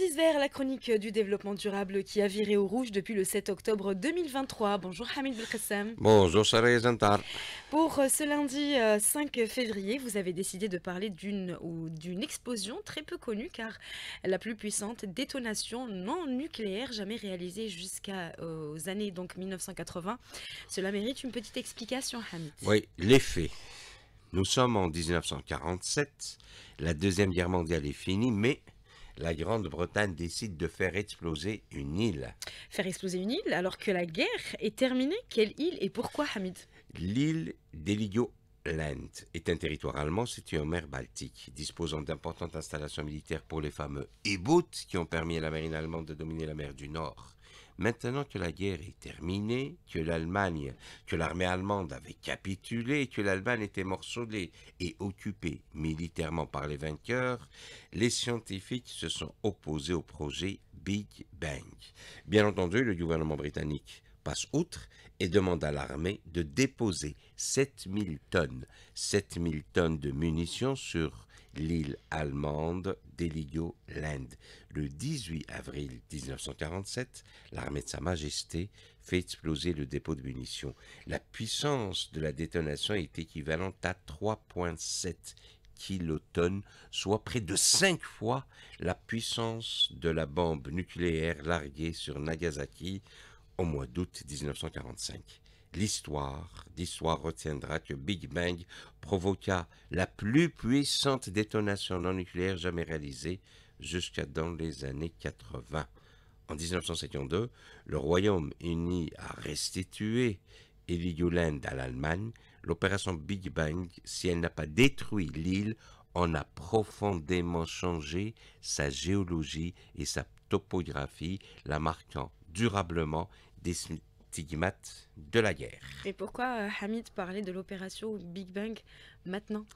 Candice la chronique du développement durable qui a viré au rouge depuis le 7 octobre 2023. Bonjour Hamid Belkhassam. Bonjour Sarah Zantar. Pour euh, ce lundi 5 euh, février, vous avez décidé de parler d'une ou d'une explosion très peu connue car la plus puissante détonation non nucléaire jamais réalisée jusqu'aux euh, années donc 1980. Cela mérite une petite explication Hamid. Oui, l'effet. Nous sommes en 1947, la Deuxième Guerre mondiale est finie, mais la Grande-Bretagne décide de faire exploser une île. Faire exploser une île alors que la guerre est terminée Quelle île et pourquoi, Hamid L'île d'Eligio Land est un territoire allemand situé en mer Baltique, disposant d'importantes installations militaires pour les fameux e boots qui ont permis à la marine allemande de dominer la mer du Nord. Maintenant que la guerre est terminée, que l'Allemagne, que l'armée allemande avait capitulé, que l'Allemagne était morcelée et occupée militairement par les vainqueurs, les scientifiques se sont opposés au projet Big Bang. Bien entendu, le gouvernement britannique passe outre et demande à l'armée de déposer 7000 tonnes, 7000 tonnes de munitions sur l'île allemande Land Le 18 avril 1947, l'armée de Sa Majesté fait exploser le dépôt de munitions. La puissance de la détonation est équivalente à 3,7 kilotonnes, soit près de 5 fois la puissance de la bombe nucléaire larguée sur Nagasaki au mois d'août 1945. L'histoire d'histoire retiendra que Big Bang provoqua la plus puissante détonation non nucléaire jamais réalisée jusqu'à dans les années 80. En 1952, le Royaume-Uni a restitué Heligoland à l'Allemagne. L'opération Big Bang, si elle n'a pas détruit l'île, en a profondément changé sa géologie et sa topographie, la marquant durablement des stigmates de la guerre. Et pourquoi euh, Hamid parlait de l'opération Big Bang maintenant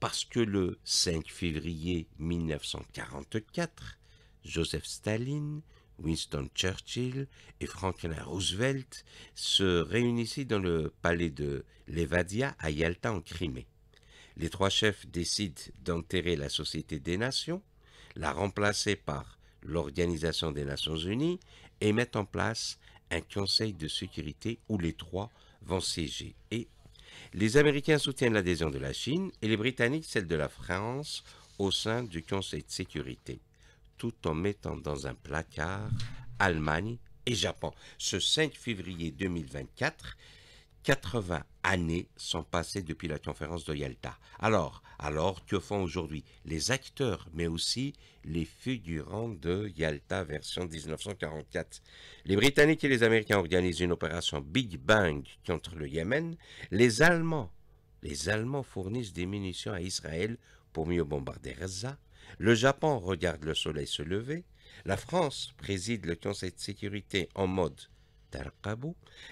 Parce que le 5 février 1944, Joseph Staline, Winston Churchill et Franklin Roosevelt se réunissaient dans le palais de Levadia à Yalta en Crimée. Les trois chefs décident d'enterrer la Société des Nations, la remplacer par l'Organisation des Nations Unies et mettent en place un conseil de sécurité où les trois vont siéger. Et les Américains soutiennent l'adhésion de la Chine et les Britanniques celle de la France au sein du Conseil de sécurité, tout en mettant dans un placard Allemagne et Japon. Ce 5 février 2024, 80 années sont passées depuis la conférence de Yalta. Alors, alors que font aujourd'hui les acteurs, mais aussi les figurants de Yalta version 1944 Les Britanniques et les Américains organisent une opération Big Bang contre le Yémen. Les Allemands, les Allemands fournissent des munitions à Israël pour mieux bombarder Gaza. Le Japon regarde le soleil se lever. La France préside le Conseil de sécurité en mode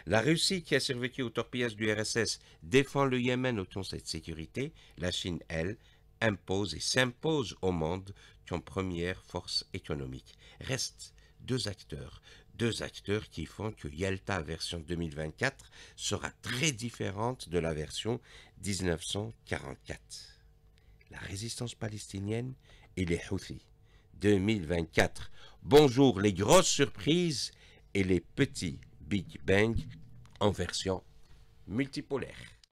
la Russie, qui a survécu aux torpillages du RSS, défend le Yémen autour de cette sécurité. La Chine, elle, impose et s'impose au monde comme première force économique. Restent deux acteurs, deux acteurs qui font que Yalta version 2024 sera très différente de la version 1944. La résistance palestinienne et les Houthis. 2024. Bonjour les grosses surprises et les petits Big Bang en version multipolaire.